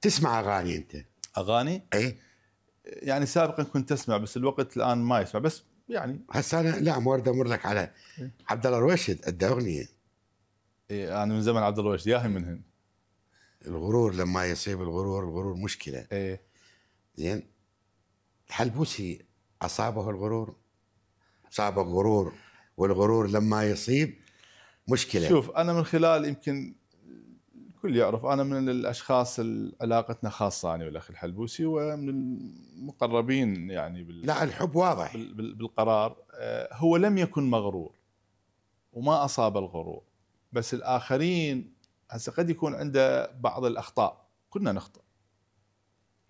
تسمع اغاني انت اغاني؟ اي يعني سابقا كنت اسمع بس الوقت الان ما يسمع بس يعني هسه انا لا مورد امر لك على إيه؟ عبد الله الرشد ادى اغنيه إيه انا من زمن عبد الله الرشد ياهي منهن الغرور لما يصيب الغرور الغرور مشكله ايه زين الحلبوسي اصابه الغرور اصابه الغرور والغرور لما يصيب مشكله شوف انا من خلال يمكن الكل يعرف انا من الاشخاص علاقتنا خاصه انا يعني والاخ الحلبوسي ومن المقربين يعني بال لا الحب واضح بال بالقرار آه، هو لم يكن مغرور وما اصاب الغرور بس الاخرين هسه قد يكون عنده بعض الاخطاء كلنا نخطئ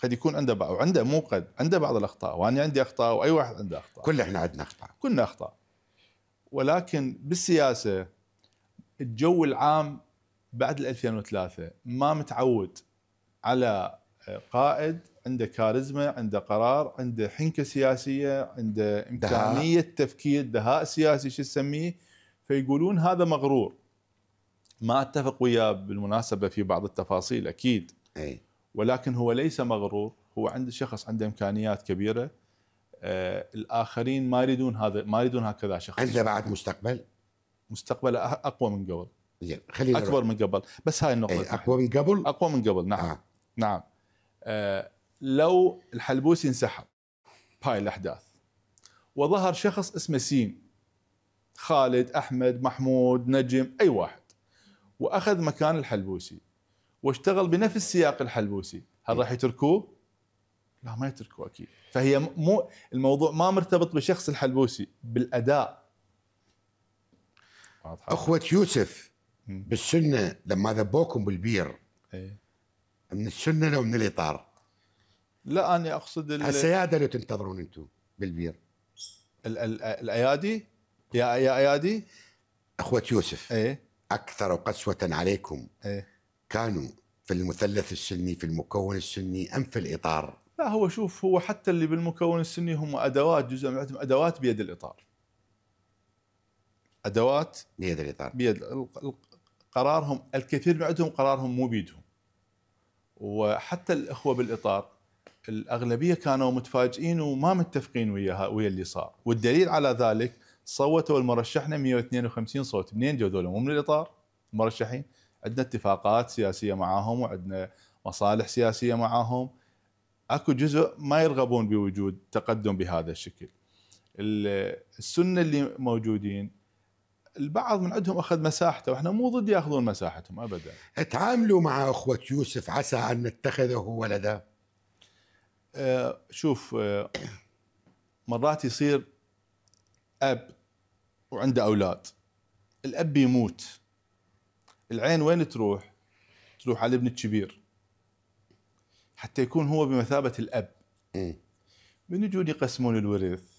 قد يكون عنده بعض وعنده مو قد عنده بعض الاخطاء وانا عندي اخطاء واي واحد عنده اخطاء كلنا احنا عندنا اخطاء كلنا اخطاء ولكن بالسياسه الجو العام بعد 2003 ما متعود على آه، قائد عنده كاريزما عنده قرار عنده حنكه سياسيه عنده امكانيه دهاء. تفكير دهاء سياسي شو تسميه فيقولون هذا مغرور ما اتفق وياه بالمناسبه في بعض التفاصيل اكيد أي. ولكن هو ليس مغرور هو عند شخص عنده امكانيات كبيره آه الاخرين ما يريدون هذا ما يريدون هكذا شخص عنده بعد مستقبل مستقبله اقوى من قبل زين خلينا اكبر من قبل بس هاي النقطه إيه، اقوى من قبل اقوى من قبل نعم آه. نعم آه لو الحلبوسي انسحب بهاي الاحداث وظهر شخص اسمه سين خالد احمد محمود نجم اي واحد واخذ مكان الحلبوسي واشتغل بنفس سياق الحلبوسي هل إيه. راح يتركوه؟ لا ما يتركوه اكيد فهي مو الموضوع ما مرتبط بشخص الحلبوسي بالاداء اخوه يوسف بالسنه لما ذبوكم بالبير ايه من السنه لو من الاطار؟ لا انا اقصد السياده اللي تنتظرون انتم بالبير ال- ال- الايادي يا يا ايادي اخوه يوسف ايه اكثر قسوه عليكم ايه كانوا في المثلث السني في المكون السني ام في الاطار؟ لا هو شوف هو حتى اللي بالمكون السني هم ادوات جزء من ادوات بيد الاطار ادوات بيد الاطار بيد قرارهم الكثير من عندهم قرارهم مو بيدهم وحتى الاخوه بالاطار الاغلبيه كانوا متفاجئين وما متفقين وياها ويا اللي صار والدليل على ذلك صوتوا المرشحنا 152 صوت منين جو ذولا مو من الاطار المرشحين عندنا اتفاقات سياسيه معاهم وعندنا مصالح سياسيه معاهم اكو جزء ما يرغبون بوجود تقدم بهذا الشكل السنه اللي موجودين البعض من عندهم اخذ مساحته واحنا مو ضد ياخذون مساحتهم ابدا تعاملوا مع اخوه يوسف عسى ان نتخذه ولدا أه شوف أه مرات يصير اب وعنده اولاد الاب يموت العين وين تروح تروح على الابن الكبير حتى يكون هو بمثابه الاب إيه. من يجون يقسمون الورث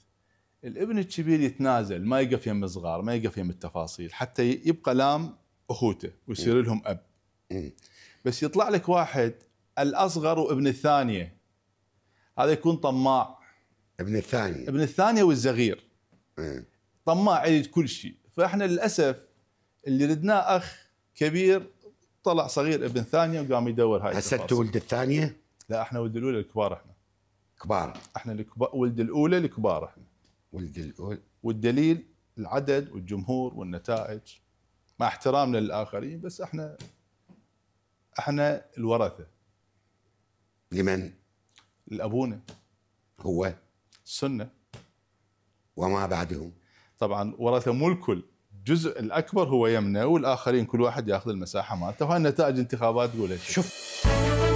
الابن الكبير يتنازل ما يقف يم الصغار ما يقف يم التفاصيل حتى يبقى لام اخوته ويصير لهم اب بس يطلع لك واحد الاصغر وابن الثانيه هذا يكون طماع ابن الثانيه ابن الثانيه والصغير طماع يريد كل شيء فاحنا للاسف اللي ردناه اخ كبير طلع صغير ابن ثانيه وقام يدور هاي هسه انت ولد الثانيه؟ لا احنا ولد الاولى الكبار احنا كبار احنا الكبار ولد الاولى الكبار احنا والدليل والدليل العدد والجمهور والنتائج مع احترامنا للاخرين بس احنا احنا الورثه لمن؟ لابونا هو السنه وما بعدهم طبعا ورثه مو الكل الجزء الاكبر هو يمنه والاخرين كل واحد ياخذ المساحه مالته وهاي نتائج انتخابات تقول شوف